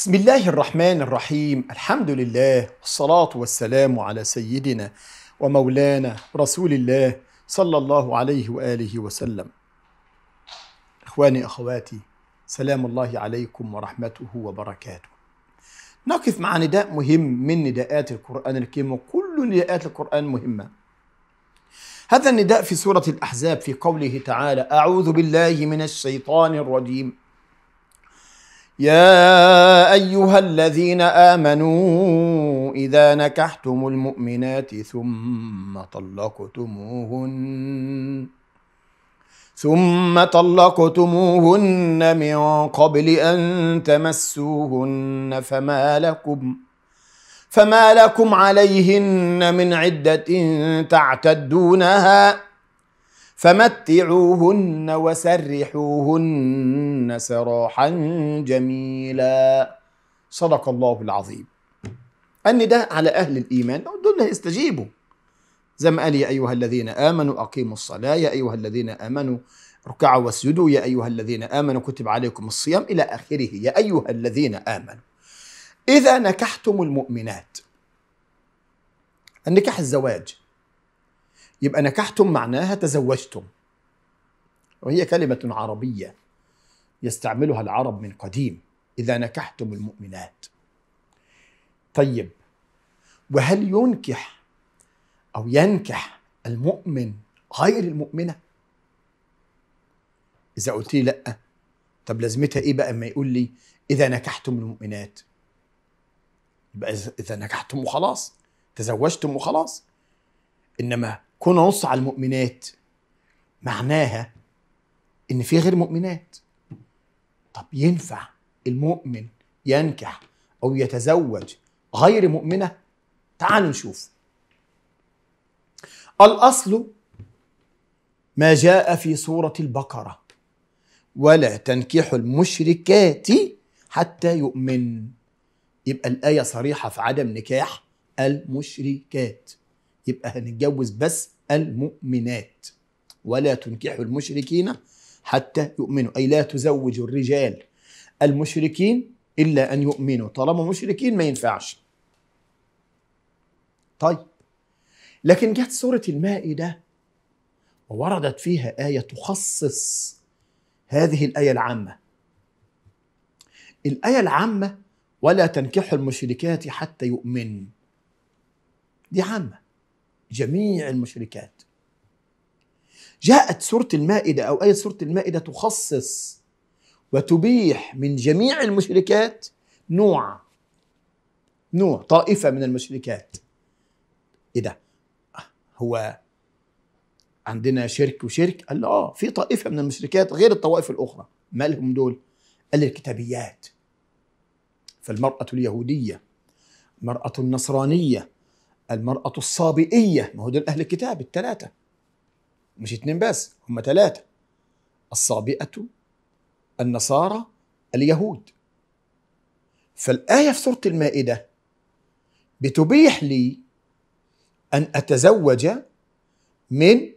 بسم الله الرحمن الرحيم الحمد لله والصلاة والسلام على سيدنا ومولانا رسول الله صلى الله عليه وآله وسلم إخواني أخواتي سلام الله عليكم ورحمته وبركاته نقف مع نداء مهم من نداءات القرآن الكريم وكل نداءات القرآن مهمة هذا النداء في سورة الأحزاب في قوله تعالى أعوذ بالله من الشيطان الرجيم يا ايها الذين امنوا اذا نكحتم المؤمنات ثم طلقتموهن ثم طلقتموهن من قبل ان تمسوهن فما لكم فما لكم عليهن من عده تعتدونها فمتعوهن وسرحوهن سراحا جميلا صدق الله العظيم النداء على أهل الإيمان دول يستجيبوا زي ما قال يا أيها الذين آمنوا أقيموا الصلاة يا أيها الذين آمنوا اركعوا واسجدوا يا أيها الذين آمنوا كتب عليكم الصيام إلى آخره يا أيها الذين آمنوا إذا نكحتم المؤمنات النكاح الزواج يبقى نكحتم معناها تزوجتم وهي كلمة عربية يستعملها العرب من قديم إذا نكحتم المؤمنات طيب وهل ينكح أو ينكح المؤمن غير المؤمنة إذا قلت لي لأ طب لازمتها إيه بقى أما يقول لي إذا نكحتم المؤمنات يبقى إذا نكحتم وخلاص تزوجتم وخلاص إنما كون نص على المؤمنات معناها ان في غير مؤمنات طب ينفع المؤمن ينكح او يتزوج غير مؤمنه تعالوا نشوف الاصل ما جاء في سوره البقره ولا تنكحوا المشركات حتى يؤمن يبقى الايه صريحه في عدم نكاح المشركات يبقى هنتجوز بس المؤمنات ولا تنكحوا المشركين حتى يؤمنوا أي لا تزوجوا الرجال المشركين إلا أن يؤمنوا طالما مشركين ما ينفعش طيب لكن جت سورة المائدة ووردت فيها آية تخصص هذه الآية العامة الآية العامة ولا تنكحوا المشركات حتى يؤمن دي عامة جميع المشركات جاءت سورة المائدة أو آية سورة المائدة تخصص وتبيح من جميع المشركات نوع نوع طائفة من المشركات إيه ده آه، هو عندنا شرك وشرك قال آه في طائفة من المشركات غير الطوائف الأخرى مالهم دول قال الكتابيات فالمرأة اليهودية المرأة النصرانية المرأة الصابئية ما هو دول أهل الكتاب الثلاثة مش اتنين بس هم ثلاثة الصابئة النصارى اليهود فالآية في سورة المائدة بتبيح لي أن أتزوج من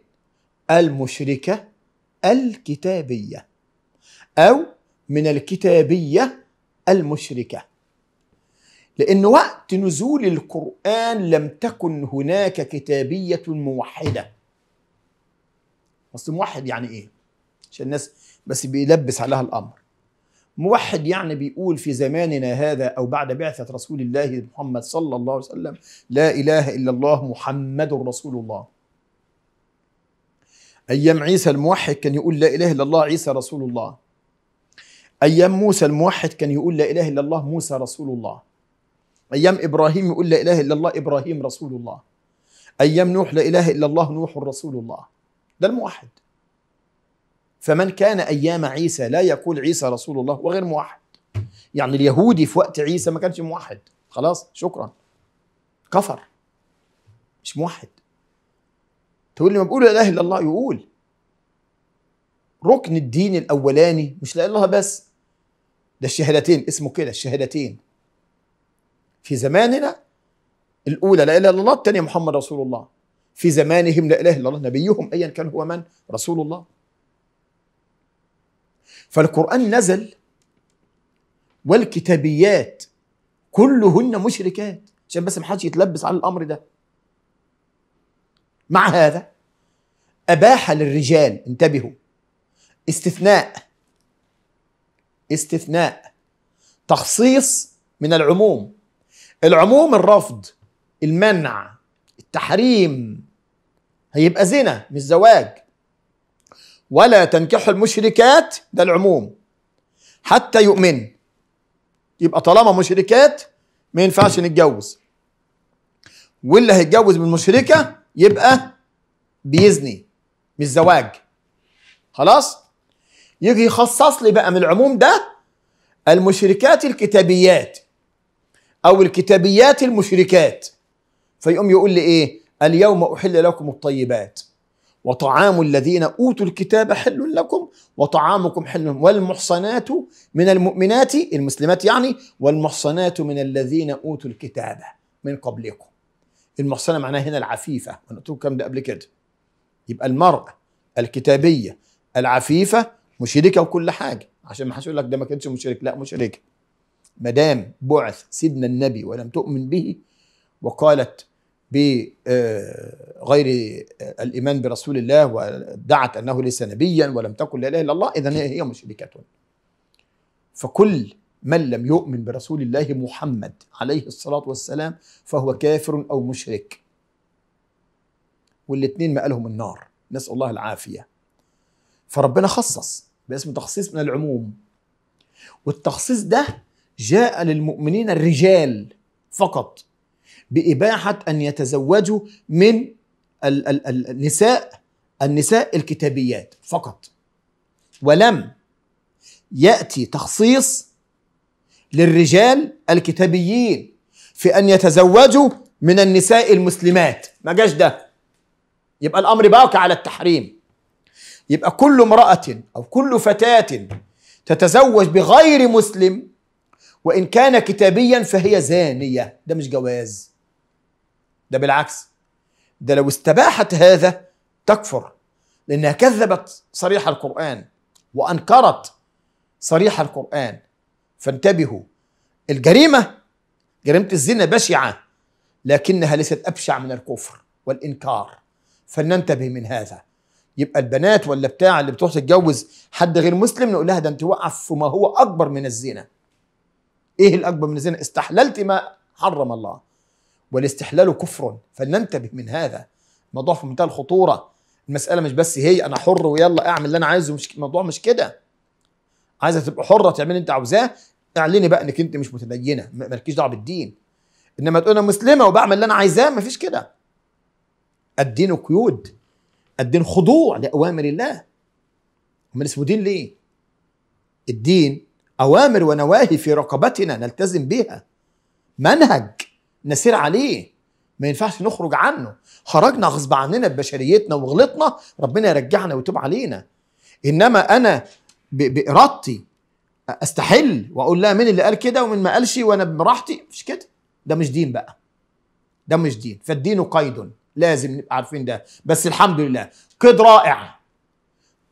المشركة الكتابية أو من الكتابية المشركة لأن وقت نزول القرآن لم تكن هناك كتابية موحدة أصل موحد يعني إيه؟ عشان الناس بس بيلبس عليها الأمر موحد يعني بيقول في زماننا هذا أو بعد بعثة رسول الله محمد صلى الله عليه وسلم لا إله إلا الله محمد رسول الله أيام عيسى الموحد كان يقول لا إله إلا الله عيسى رسول الله أيام موسى الموحد كان يقول لا إله إلا الله موسى رسول الله ايام ابراهيم يقول لا اله الا الله ابراهيم رسول الله ايام نوح لا اله الا الله نوح رسول الله ده الموحد فمن كان ايام عيسى لا يقول عيسى رسول الله وغير موحد يعني اليهودي في وقت عيسى ما كانش موحد خلاص شكرا كفر مش موحد تقول لي ما بقول لا اله الا الله يقول ركن الدين الاولاني مش لا اله بس ده الشهادتين اسمه كده الشهادتين في زماننا الأولى لا إله إلا الله الثانية محمد رسول الله في زمانهم لا إله إلا الله نبيهم أيا كان هو من رسول الله فالقرآن نزل والكتابيات كلهن مشركات عشان بس محدش يتلبس على الأمر ده مع هذا أباح للرجال انتبهوا استثناء استثناء تخصيص من العموم العموم الرفض المنع التحريم هيبقى زنا مش زواج ولا تنكحوا المشركات ده العموم حتى يؤمن يبقى طالما مشركات ما ينفعش نتجوز واللي هيتجوز من مشركة يبقى بيزني مش زواج خلاص يجي يخصص لي بقى من العموم ده المشركات الكتابيات او الكتابيات المشركات فيقوم يقول لي ايه اليوم احل لكم الطيبات وطعام الذين اوتوا الكتاب حل لكم وطعامكم حل والمحصنات من المؤمنات المسلمات يعني والمحصنات من الذين اوتوا الكتاب من قبلكم المحصنه معناها هنا العفيفه انا قلت لكم ده قبل كده يبقى المراه الكتابيه العفيفه مشركه وكل حاجه عشان ما حدش يقول لك ده ما كانتش مشرك لا مشركه ما دام بعث سيدنا النبي ولم تؤمن به وقالت بغير آه، آه، الايمان برسول الله ودعت انه ليس نبيا ولم تكن لا اله الا الله اذا هي مشركه فكل من لم يؤمن برسول الله محمد عليه الصلاه والسلام فهو كافر او مشرك والاثنين قالهم النار نسأل الله العافية فربنا خصص باسم تخصيص من العموم والتخصيص ده جاء للمؤمنين الرجال فقط بإباحة أن يتزوجوا من النساء النساء الكتابيات فقط ولم يأتي تخصيص للرجال الكتابيين في أن يتزوجوا من النساء المسلمات ما جاش ده يبقى الأمر باقي على التحريم يبقى كل امرأة أو كل فتاة تتزوج بغير مسلم وإن كان كتابيا فهي زانية ده مش جواز ده بالعكس ده لو استباحت هذا تكفر لأنها كذبت صريح القرآن وأنكرت صريح القرآن فانتبهوا الجريمة جريمة الزنا بشعة لكنها ليست أبشع من الكفر والإنكار فلننتبه من هذا يبقى البنات ولا بتاع اللي بتروح تتجوز حد غير مسلم نقول لها ده انت وقع في ما هو أكبر من الزنا ايه الاكبر من الزنا استحللت ما حرم الله والاستحلال كفر فلننتبه من هذا موضوع في منتهى الخطوره المساله مش بس هي انا حر ويلا اعمل اللي انا عايزه مش الموضوع مش كده عايزه تبقى حره اللي انت عاوزاه اعلني بقى انك انت مش متدينه مالكيش دعوه بالدين انما تقول انا مسلمه وبعمل اللي انا عايزاه مفيش كده الدين قيود الدين خضوع لاوامر الله امال اسمه دين ليه الدين أوامر ونواهي في رقبتنا نلتزم بها منهج نسير عليه ما ينفعش نخرج عنه خرجنا غصب عننا ببشريتنا وغلطنا ربنا يرجعنا ويتوب علينا انما انا بارادتي استحل واقول لها مين اللي قال كده ومين ما قالش وانا براحتي مش كده ده مش دين بقى ده مش دين فالدين قيد لازم نبقى عارفين ده بس الحمد لله قيد رائع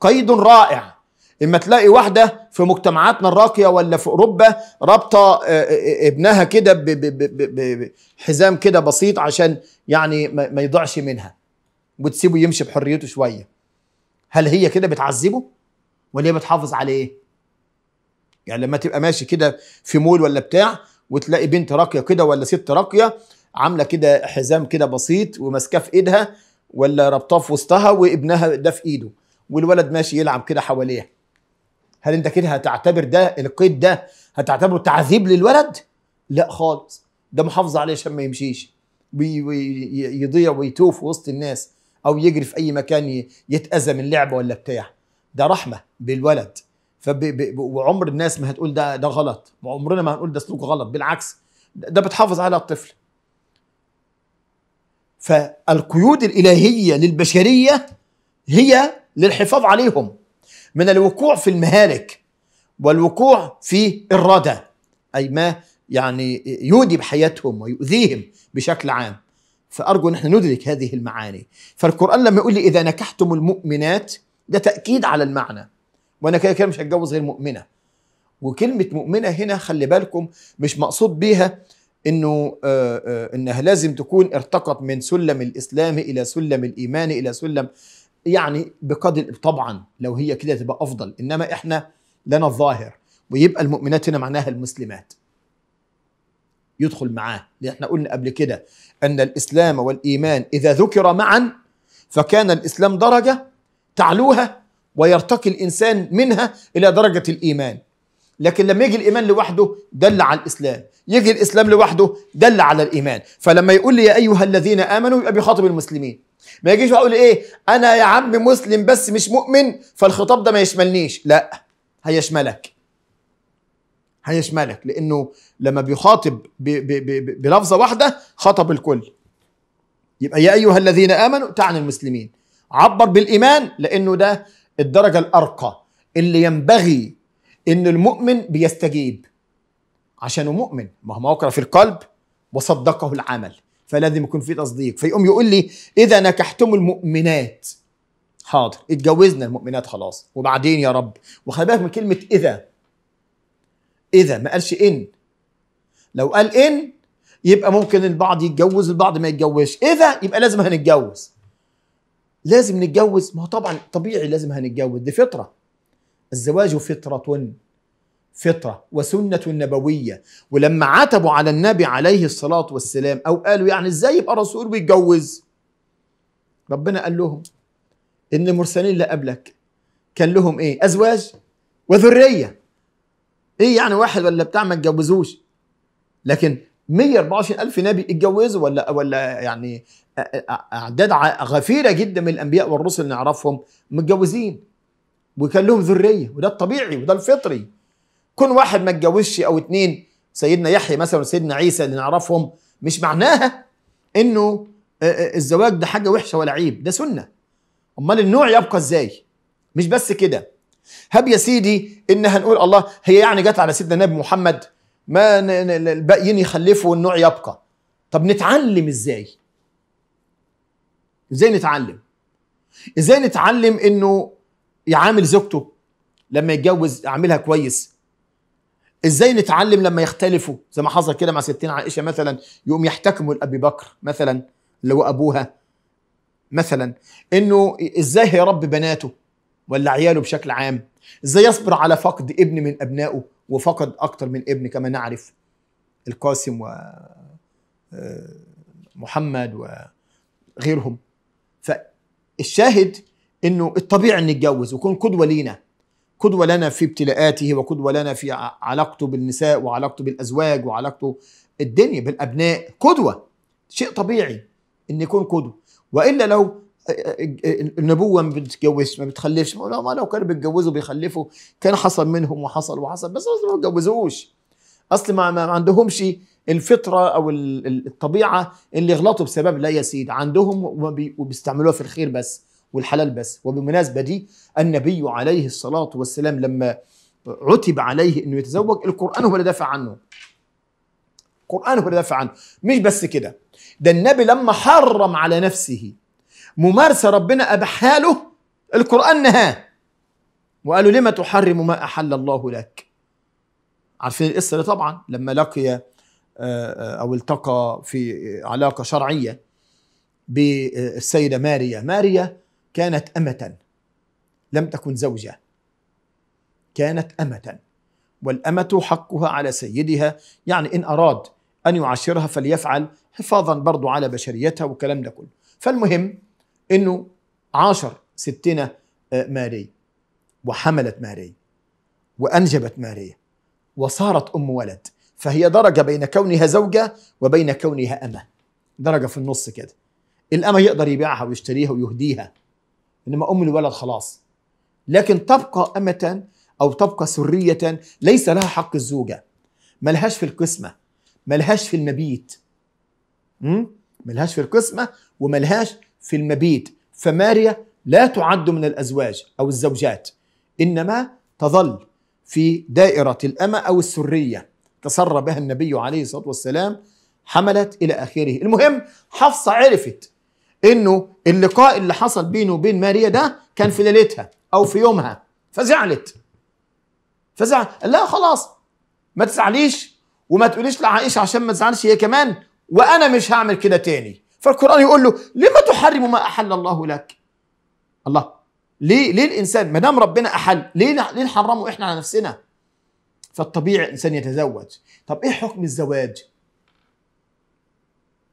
قيد رائع اما تلاقي واحده في مجتمعاتنا الراقيه ولا في اوروبا رابطه آه، آه، آه، ابنها كده بحزام كده بسيط عشان يعني ما يضيعش منها وتسيبه يمشي بحريته شويه هل هي كده بتعذبه ولا هي بتحافظ عليه إيه؟ يعني لما تبقى ماشي كده في مول ولا بتاع وتلاقي بنت راقيه كده ولا ست راقيه عامله كده حزام كده بسيط وماسكاه في ايدها ولا رابطاه في وسطها وابنها ده في ايده والولد ماشي يلعب كده حواليها هل انت كده هتعتبر ده القيد ده هتعتبره تعذيب للولد لا خالص ده محافظه عليه عشان ما يمشيش ويضيع ويتوه في وسط الناس او يجري في اي مكان يتاذى من لعبه ولا بتاع ده رحمه بالولد وعمر الناس ما هتقول ده ده غلط وعمرنا ما هنقول ده سلوك غلط بالعكس ده بتحافظ على الطفل فالقيود الالهيه للبشريه هي للحفاظ عليهم من الوقوع في المهالك والوقوع في الردى أي ما يعني يودي بحياتهم ويؤذيهم بشكل عام فأرجو أن احنا ندرك هذه المعاني فالقرآن لما يقول لي إذا نكحتم المؤمنات ده تأكيد على المعنى وأنا كده كده مش هتجوز غير مؤمنة وكلمة مؤمنة هنا خلي بالكم مش مقصود بيها انه آآ آه، آآ آه، انها لازم تكون ارتقت من سلم الاسلام الى سلم الايمان الى سلم يعني بقدر طبعا لو هي كده تبقى افضل انما احنا لنا الظاهر ويبقى المؤمنات هنا معناها المسلمات يدخل معاه اللي احنا قلنا قبل كده ان الاسلام والايمان اذا ذكر معا فكان الاسلام درجه تعلوها ويرتقي الانسان منها الى درجه الايمان لكن لما يجي الايمان لوحده دل على الاسلام يجي الاسلام لوحده دل على الايمان فلما يقول لي يا ايها الذين امنوا يبقى بيخاطب المسلمين ما يجيش واقول ايه انا يا عم مسلم بس مش مؤمن فالخطاب ده ما يشملنيش لا هيشملك هيشملك لانه لما بيخاطب بلفظه واحده خاطب الكل يبقى يا ايها الذين امنوا تعني المسلمين عبر بالايمان لانه ده الدرجه الارقى اللي ينبغي ان المؤمن بيستجيب عشانه مؤمن ما هو ما وقر في القلب وصدقه العمل فلازم يكون في تصديق فيقوم يقول لي اذا نكحتم المؤمنات حاضر اتجوزنا المؤمنات خلاص وبعدين يا رب وخلي بالك من كلمه اذا اذا ما قالش ان لو قال ان يبقى ممكن البعض يتجوز البعض ما يتجوزش اذا يبقى لازم هنتجوز لازم نتجوز ما هو طبعا طبيعي لازم هنتجوز دي فطره الزواج فطره فطرة وسنة نبوية ولما عتبوا على النبي عليه الصلاة والسلام أو قالوا يعني إزاي يبقى رسول ويتجوز ربنا قال لهم إن المرسلين اللي قبلك كان لهم إيه أزواج وذرية إيه يعني واحد ولا بتاع ما اتجوزوش لكن 124 ألف نبي اتجوزوا ولا ولا يعني أعداد غفيرة جدا من الأنبياء والرسل نعرفهم متجوزين وكان لهم ذرية وده الطبيعي وده الفطري كون واحد ما اتجوزش او اتنين سيدنا يحيى مثلا وسيدنا عيسى اللي نعرفهم مش معناها انه آه، آه، الزواج ده حاجه وحشه ولا عيب ده سنه امال النوع يبقى ازاي مش بس كده هب يا سيدي ان هنقول الله هي يعني جت على سيدنا النبي محمد ما الباقيين يخلفوا والنوع يبقى طب نتعلم ازاي ازاي نتعلم ازاي نتعلم انه يعامل زوجته لما يتجوز يعاملها كويس ازاي نتعلم لما يختلفوا زي ما حصل كده مع ستنا عائشه مثلا يقوم يحتكموا لابي بكر مثلا اللي هو ابوها مثلا انه ازاي هيربي بناته ولا عياله بشكل عام ازاي يصبر على فقد ابن من ابنائه وفقد اكتر من ابن كما نعرف القاسم و آه، محمد وغيرهم فالشاهد انه الطبيعي ان نتجوز ويكون قدوه لينا قدوة لنا في ابتلاءاته وقدوة لنا في علاقته بالنساء وعلاقته بالأزواج وعلاقته الدنيا بالأبناء قدوة شيء طبيعي إن يكون قدوة وإلا لو النبوة ما بتتجوزش ما بتخلفش ما لو كانوا بيتجوزوا بيخلفوا كان حصل منهم وحصل وحصل بس ما بيتجوزوش أصل ما, عندهمش الفطرة أو الطبيعة اللي غلطوا بسبب لا يا سيد عندهم وبيستعملوها في الخير بس والحلال بس وبالمناسبة دي النبي عليه الصلاة والسلام لما عتب عليه انه يتزوج القرآن هو اللي دافع عنه القرآن هو اللي دافع عنه مش بس كده ده النبي لما حرم على نفسه ممارسة ربنا أبحاله له القرآن نهاه وقالوا لما تحرم ما أحل الله لك عارفين القصة دي طبعا لما لقي آه، آه، أو التقى في علاقة شرعية بالسيدة ماريا ماريا كانت أمة لم تكن زوجة كانت أمة والأمة حقها على سيدها يعني إن أراد أن يعشرها فليفعل حفاظا برضو على بشريتها والكلام ده كله فالمهم أنه عاشر ستنا آه، ماري وحملت ماري وأنجبت ماري وصارت أم ولد فهي درجة بين كونها زوجة وبين كونها أمة درجة في النص كده الأمة يقدر يبيعها ويشتريها ويهديها انما ام الولد خلاص لكن تبقى امه او تبقى سريه ليس لها حق الزوجه ملهاش في القسمه ملهاش في المبيت م? ملهاش في القسمه وملهاش في المبيت فماريا لا تعد من الازواج او الزوجات انما تظل في دائره الامه او السريه تسرى بها النبي عليه الصلاه والسلام حملت الى اخره المهم حفصه عرفت انه اللقاء اللي حصل بينه وبين ماريا ده كان في ليلتها او في يومها فزعلت فزعل لا خلاص ما تزعليش وما تقوليش لعائشه عشان ما تزعلش هي كمان وانا مش هعمل كده تاني فالقران يقول له لما تحرم ما احل الله لك الله ليه ليه الانسان ما دام ربنا احل ليه ليه نحرمه احنا على نفسنا فالطبيعي الانسان يتزوج طب ايه حكم الزواج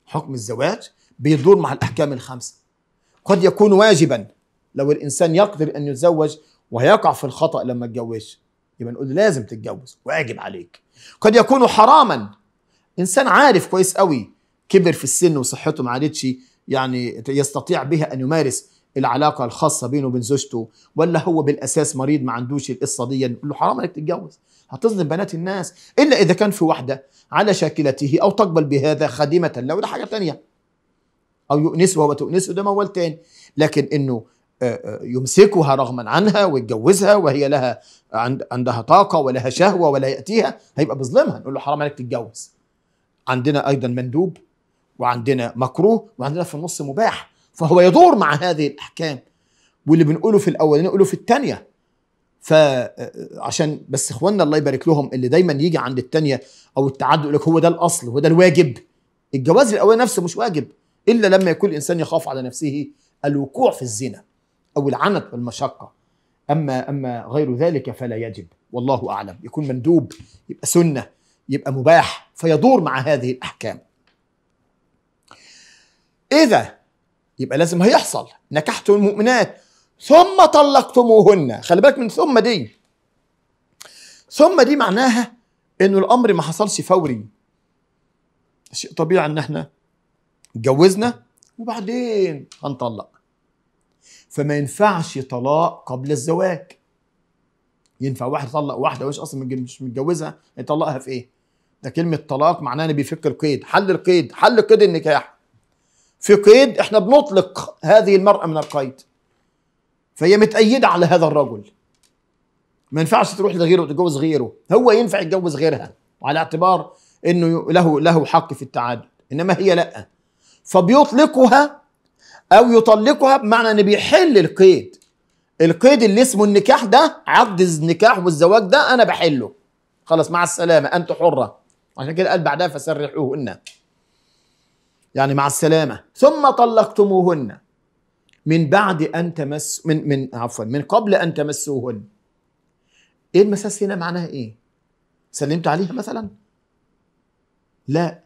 حكم الزواج بيدور مع الأحكام الخمسة قد يكون واجبا لو الإنسان يقدر أن يتزوج وهيقع في الخطأ لما اتجوزش يبقى نقول لازم تتجوز واجب عليك قد يكون حراما إنسان عارف كويس قوي كبر في السن وصحته ما عادتش يعني يستطيع بها أن يمارس العلاقه الخاصه بينه وبين زوجته ولا هو بالاساس مريض ما عندوش القصه دي نقول له حرام انك تتجوز هتظلم بنات الناس الا اذا كان في واحده على شاكلته او تقبل بهذا خادمه له ده حاجه ثانيه او يؤنسها وتؤنسه ده موال تاني لكن انه آه، آه، يمسكها رغما عنها ويتجوزها وهي لها عندها طاقه ولها شهوه ولا ياتيها هيبقى بيظلمها نقول له حرام عليك تتجوز عندنا ايضا مندوب وعندنا مكروه وعندنا في النص مباح فهو يدور مع هذه الاحكام واللي بنقوله في الاول نقوله في الثانيه فعشان آه، بس اخواننا الله يبارك لهم اللي دايما يجي عند الثانيه او التعدد يقول لك هو ده الاصل هو ده الواجب الجواز الاولاني نفسه مش واجب إلا لما يكون الإنسان يخاف على نفسه الوقوع في الزنا أو العنت والمشقة أما أما غير ذلك فلا يجب والله أعلم يكون مندوب يبقى سنة يبقى مباح فيدور مع هذه الأحكام إذا يبقى لازم هيحصل نكحتم المؤمنات ثم طلقتموهن خلي بالك من ثم دي ثم دي معناها انه الامر ما حصلش فوري شيء طبيعي ان احنا اتجوزنا وبعدين هنطلق فما ينفعش طلاق قبل الزواج ينفع واحد يطلق واحده وهي اصلا مش متجوزها يطلقها في ايه ده كلمه طلاق معناها ان بيفك القيد حل القيد حل قيد النكاح في قيد احنا بنطلق هذه المراه من القيد فهي متأيدة على هذا الرجل ما ينفعش تروح لغيره وتتجوز غيره هو ينفع يتجوز غيرها على اعتبار انه له له حق في التعادل انما هي لا فبيطلقها او يطلقها بمعنى ان بيحل القيد القيد اللي اسمه النكاح ده عقد النكاح والزواج ده انا بحله خلاص مع السلامه انت حره عشان كده قال بعدها فسرحوهن يعني مع السلامه ثم طلقتموهن من بعد ان تمس من من عفوا من قبل ان تمسوهن ايه المساس هنا معناها ايه سلمت عليها مثلا لا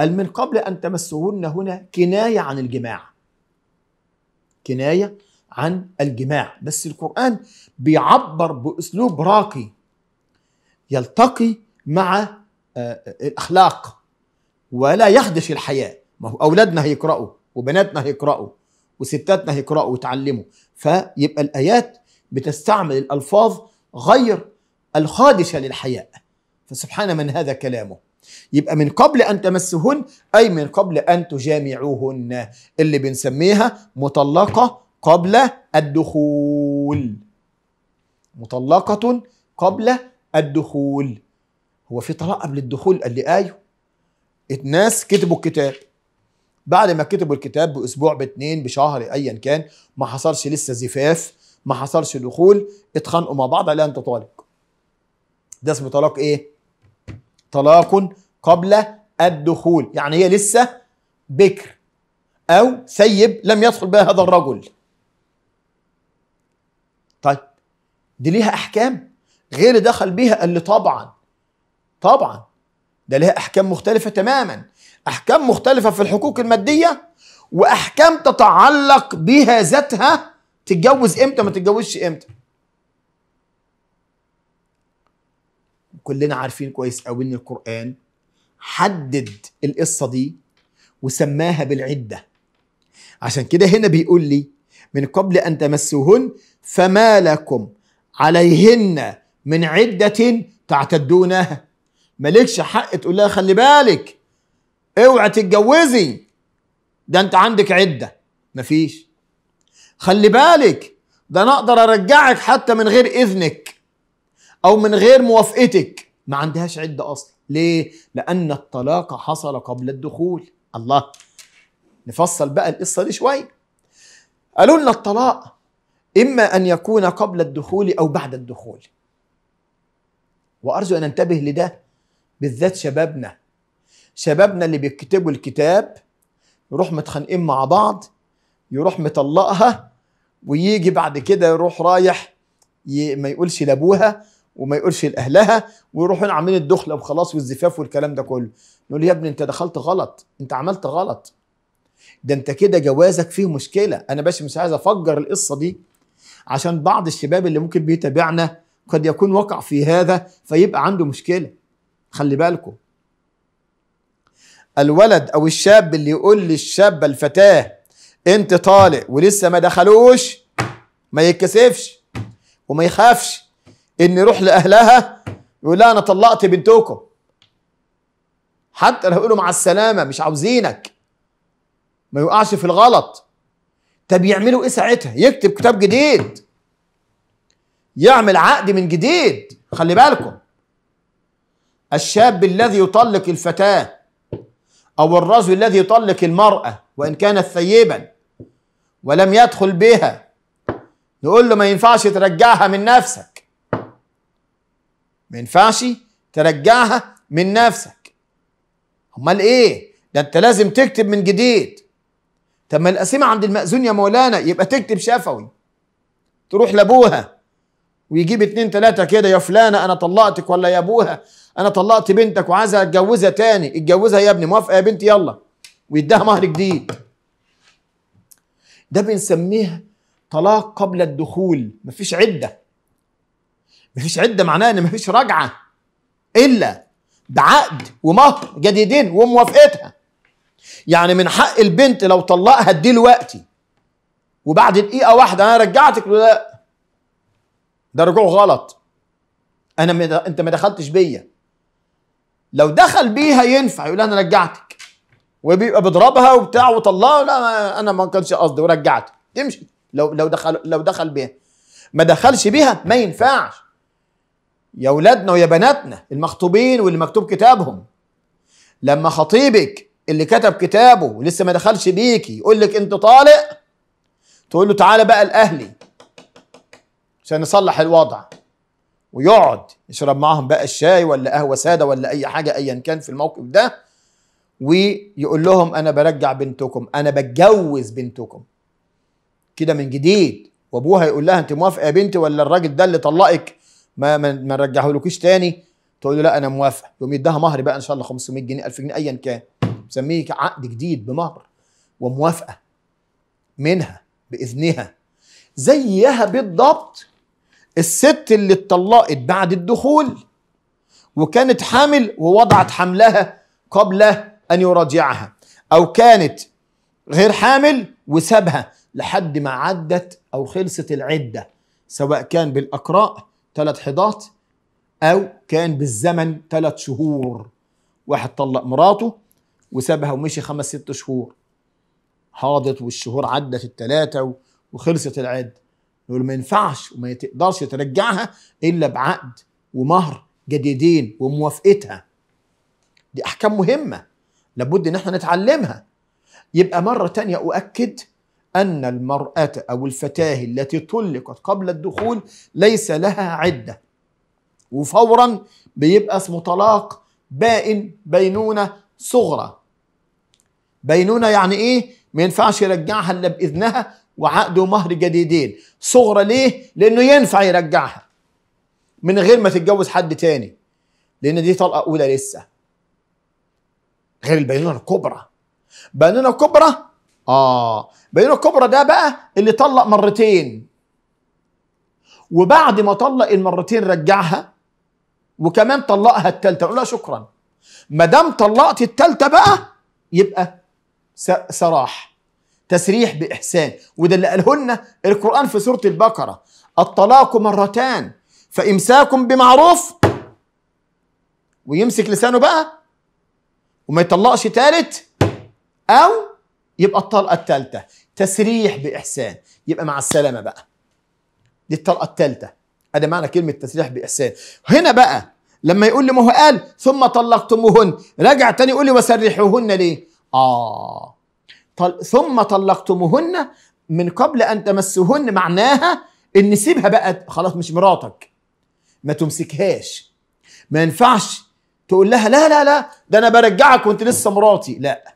قال من قبل أن تمسهن هنا كناية عن الجماع كناية عن الجماع بس القرآن بيعبر بأسلوب راقي يلتقي مع آه، آه، الأخلاق ولا يخدش الحياة ما هو أولادنا هيقرأوا وبناتنا هيقرأوا وستاتنا هيقرأوا ويتعلموا فيبقى الآيات بتستعمل الألفاظ غير الخادشة للحياء فسبحان من هذا كلامه يبقى من قبل أن تمسهن أي من قبل أن تجامعوهن اللي بنسميها مطلقة قبل الدخول مطلقة قبل الدخول هو في طلاق قبل الدخول قال لي ايوه الناس كتبوا الكتاب بعد ما كتبوا الكتاب باسبوع باتنين بشهر ايا كان ما حصلش لسه زفاف ما حصلش دخول اتخانقوا مع بعض على انت طالق ده اسمه طلاق ايه طلاق قبل الدخول يعني هي لسه بكر أو ثيب لم يدخل بها هذا الرجل طيب دي ليها أحكام غير دخل بها قال لي طبعا طبعا ده ليها أحكام مختلفة تماما أحكام مختلفة في الحقوق المادية وأحكام تتعلق بها ذاتها تتجوز إمتى ما تتجوزش إمتى كلنا عارفين كويس قوي ان القران حدد القصه دي وسماها بالعده عشان كده هنا بيقول لي من قبل ان تمسوهن فما لكم عليهن من عده تعتدونها مالكش حق تقول لها خلي بالك اوعى تتجوزي ده انت عندك عده مفيش خلي بالك ده انا اقدر ارجعك حتى من غير اذنك او من غير موافقتك ما عندهاش عده اصلا ليه لان الطلاق حصل قبل الدخول الله نفصل بقى القصه دي شويه قالوا لنا الطلاق اما ان يكون قبل الدخول او بعد الدخول وارجو ان انتبه لده بالذات شبابنا شبابنا اللي بيكتبوا الكتاب يروح متخانقين مع بعض يروح مطلقها ويجي بعد كده يروح رايح ي... ما يقولش لابوها وما يقولش لاهلها ويروحون عاملين الدخله وخلاص والزفاف والكلام ده كله نقول يا ابني انت دخلت غلط انت عملت غلط ده انت كده جوازك فيه مشكله انا بس مش عايز افجر القصه دي عشان بعض الشباب اللي ممكن بيتابعنا قد يكون وقع في هذا فيبقى عنده مشكله خلي بالكم الولد او الشاب اللي يقول للشابه الفتاه انت طالق ولسه ما دخلوش ما يتكسفش وما يخافش اني اروح لاهلها يقول لها انا طلقت بنتكم حتى لو يقولوا مع السلامه مش عاوزينك ما يوقعش في الغلط طب يعملوا ايه ساعتها يكتب كتاب جديد يعمل عقد من جديد خلي بالكم الشاب الذي يطلق الفتاه او الرجل الذي يطلق المراه وان كانت ثيبا ولم يدخل بها نقول له ما ينفعش ترجعها من نفسك ما ينفعش ترجعها من نفسك امال ايه ده انت لازم تكتب من جديد طب ما القسيمه عند المأذون يا مولانا يبقى تكتب شفوي تروح لابوها ويجيب اتنين تلاته كده يا فلانه انا طلقتك ولا يا ابوها انا طلقت بنتك وعايزها اتجوزها تاني اتجوزها يا ابني موافقه يا بنتي يلا ويديها مهر جديد ده بنسميه طلاق قبل الدخول مفيش عده مفيش عده معناها ان مفيش رجعه الا بعقد ومهر جديدين وموافقتها يعني من حق البنت لو طلقها دلوقتي وقتي وبعد دقيقه واحده انا رجعتك لا ده رجوع غلط انا مد... انت ما دخلتش بيا لو دخل بيها ينفع يقول انا رجعتك وبيبقى بيضربها وبتاع وطلقها لا انا ما كانش قصدي ورجعتك تمشي لو لو دخل لو دخل بيها ما دخلش بيها ما ينفعش يا ولادنا ويا بناتنا المخطوبين واللي مكتوب كتابهم لما خطيبك اللي كتب كتابه ولسه ما دخلش بيكي يقول لك انت طالق تقول له تعالى بقى لاهلي عشان نصلح الوضع ويقعد يشرب معاهم بقى الشاي ولا قهوه ساده ولا اي حاجه ايا كان في الموقف ده ويقول لهم انا برجع بنتكم انا بتجوز بنتكم كده من جديد وابوها يقول لها انت موافقه يا بنتي ولا الراجل ده اللي طلقك ما ما نرجعهولكيش تاني تقول له لا انا موافق يقوم يديها مهر بقى ان شاء الله 500 جنيه 1000 جنيه ايا كان مسميه عقد جديد بمهر وموافقه منها باذنها زيها بالضبط الست اللي اتطلقت بعد الدخول وكانت حامل ووضعت حملها قبل ان يراجعها او كانت غير حامل وسابها لحد ما عدت او خلصت العده سواء كان بالاقراء ثلاث حيضات أو كان بالزمن ثلاث شهور واحد طلق مراته وسابها ومشي خمس ست شهور حاضت والشهور عدت الثلاثه وخلصت العد يقول ما ينفعش وما تقدرش ترجعها إلا بعقد ومهر جديدين وموافقتها دي أحكام مهمة لابد إن احنا نتعلمها يبقى مرة تانية أؤكد أن المرأة أو الفتاة التي طلقت قبل الدخول ليس لها عدة وفورا بيبقى اسمه طلاق بائن بينونة صغرى بينونة يعني إيه؟ ما ينفعش يرجعها إلا بإذنها وعقد ومهر جديدين صغرى ليه؟ لأنه ينفع يرجعها من غير ما تتجوز حد تاني لأن دي طلقة أولى لسه غير البينونة الكبرى بينونة كبرى اه بينه الكبرى ده بقى اللي طلق مرتين وبعد ما طلق المرتين رجعها وكمان طلقها التالتة قول لها شكرا ما دام طلقت التالتة بقى يبقى سراح تسريح بإحسان وده اللي قاله لنا القرآن في سورة البقرة الطلاق مرتان فإمساك بمعروف ويمسك لسانه بقى وما يطلقش تالت أو يبقى الطلقه الثالثه تسريح باحسان يبقى مع السلامه بقى دي الطلقه الثالثه ادي معنى كلمه تسريح باحسان هنا بقى لما يقول لي ما هو قال ثم طلقتموهن رجع تاني يقول لي وسرحوهن ليه اه طل... ثم طلقتموهن من قبل ان تمسوهن معناها ان سيبها بقى خلاص مش مراتك ما تمسكهاش ما ينفعش تقول لها لا لا لا ده انا برجعك وانت لسه مراتي لا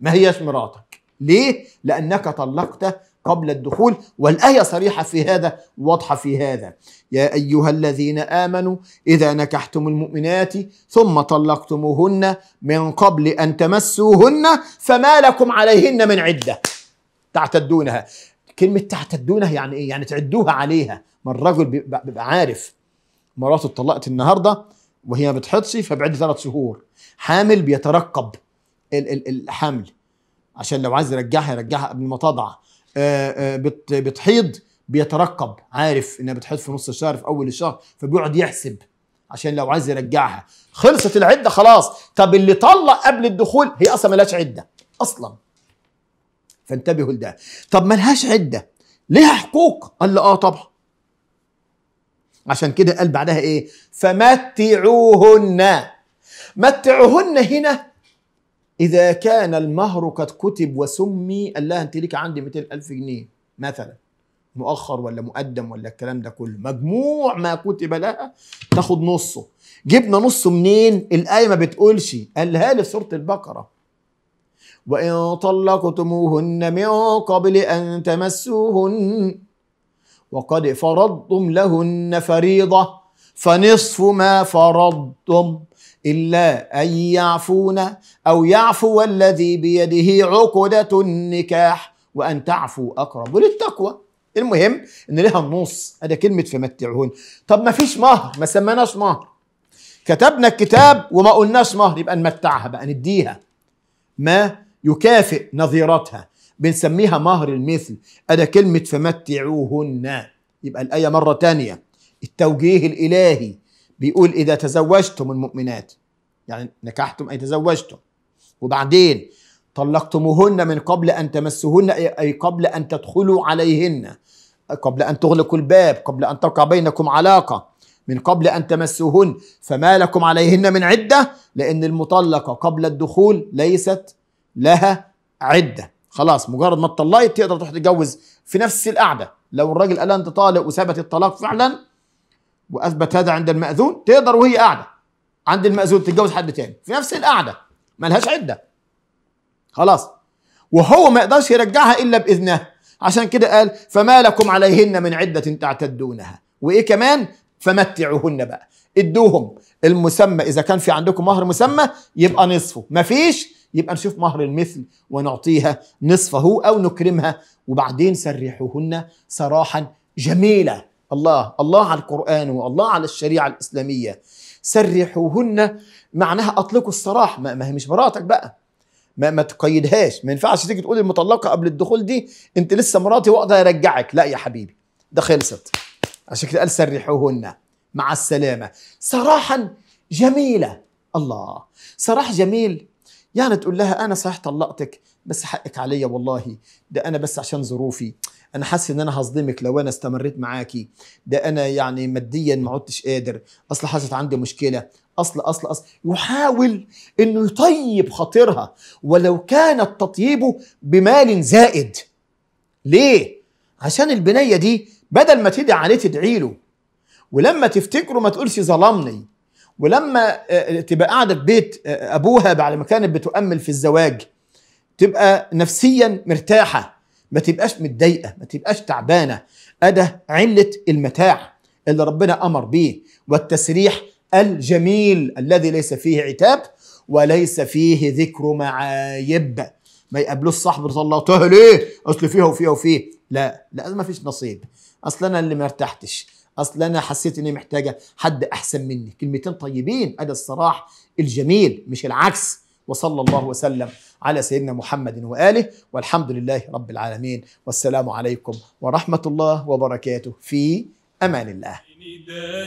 ما هياش مراتك ليه؟ لأنك طلقته قبل الدخول والآية صريحة في هذا واضحة في هذا يا أيها الذين آمنوا إذا نكحتم المؤمنات ثم طلقتموهن من قبل أن تمسوهن فما لكم عليهن من عدة تعتدونها كلمة تعتدونها يعني إيه؟ يعني تعدوها عليها ما الرجل بيبقى عارف مراته اتطلقت النهارده وهي ما بتحطش فبعد ثلاث شهور حامل بيترقب الحمل عشان لو عايز يرجعها يرجعها قبل ما تضع آه، آه، بتحيض بيترقب عارف انها بتحيض في نص الشهر في اول الشهر فبيقعد يحسب عشان لو عايز يرجعها خلصت العده خلاص طب اللي طلق قبل الدخول هي اصلا ملهاش عده اصلا فانتبهوا لده طب ملهاش عده ليها حقوق قال اه طبعا عشان كده قال بعدها ايه فمتعوهن متعوهن هنا إذا كان المهر قد كتب وسمي قال لها أنت ليك عندي 200000 جنيه مثلا مؤخر ولا مقدم ولا الكلام ده كله مجموع ما كتب لها تاخد نصه جبنا نصه منين الآية ما بتقولش قالها لي في سورة البقرة وإن طلقتموهن من قبل أن تمسوهن وقد فرضتم لهن فريضة فنصف ما فرضتم إلا أن يعفون أو يعفو الذي بيده عقدة النكاح وأن تعفو أقرب للتقوى المهم إن لها النص هذا كلمة فمتعهن طب ما فيش مهر ما سميناش مهر كتبنا الكتاب وما قلناش مهر يبقى نمتعها بقى نديها ما يكافئ نظيرتها بنسميها مهر المثل هذا كلمة فمتعوهن يبقى الآية مرة تانية التوجيه الإلهي بيقول إذا تزوجتم المؤمنات يعني نكحتم أي تزوجتم وبعدين طلقتموهن من قبل أن تمسهن أي قبل أن تدخلوا عليهن قبل أن تغلقوا الباب قبل أن تقع بينكم علاقة من قبل أن تمسوهن فما لكم عليهن من عدة لأن المطلقة قبل الدخول ليست لها عدة خلاص مجرد ما تطلقت تقدر تروح تتجوز في نفس القعدة لو الراجل قال أنت طالق وثبت الطلاق فعلا واثبت هذا عند الماذون تقدر وهي قاعده عند الماذون تتجوز حد تاني في نفس القعده ملهاش عده خلاص وهو ما يقدرش يرجعها الا باذنها عشان كده قال فما لكم عليهن من عده تعتدونها وايه كمان فمتعوهن بقى ادوهم المسمى اذا كان في عندكم مهر مسمى يبقى نصفه ما فيش يبقى نشوف مهر المثل ونعطيها نصفه او نكرمها وبعدين سرحوهن سراحا جميله الله الله على القرآن والله على الشريعة الإسلامية سرحوهن معناها أطلقوا السراح ما, هي مش مراتك بقى ما, ما تقيدهاش ما ينفعش تيجي تقول المطلقة قبل الدخول دي أنت لسه مراتي وأقدر أرجعك لا يا حبيبي ده خلصت عشان كده قال سرحوهن مع السلامة سراحا جميلة الله سراح جميل يعني تقول لها أنا صحيح طلقتك بس حقك عليا والله ده انا بس عشان ظروفي انا حاسس ان انا هصدمك لو انا استمريت معاكي ده انا يعني ماديا ما عدتش قادر اصل حصلت عندي مشكله اصل اصل اصل يحاول انه يطيب خاطرها ولو كانت تطيبه بمال زائد ليه عشان البنيه دي بدل ما تدعي عليه تدعي له ولما تفتكره ما تقولش ظلمني ولما آه، آه، تبقى قاعده في بيت آه، ابوها بعد ما كانت بتؤمل في الزواج تبقى نفسيا مرتاحه ما تبقاش متضايقه ما تبقاش تعبانه اده عله المتاع اللي ربنا امر بيه والتسريح الجميل الذي ليس فيه عتاب وليس فيه ذكر معايب ما يقابلوش صاحبه رضا الله عليه ليه اصل فيها وفيها وفيه لا لا ما فيش نصيب اصل انا اللي ما ارتحتش اصل انا حسيت اني محتاجه حد احسن مني كلمتين طيبين ادي الصراح الجميل مش العكس وصلى الله وسلم على سيدنا محمد واله والحمد لله رب العالمين والسلام عليكم ورحمه الله وبركاته في امان الله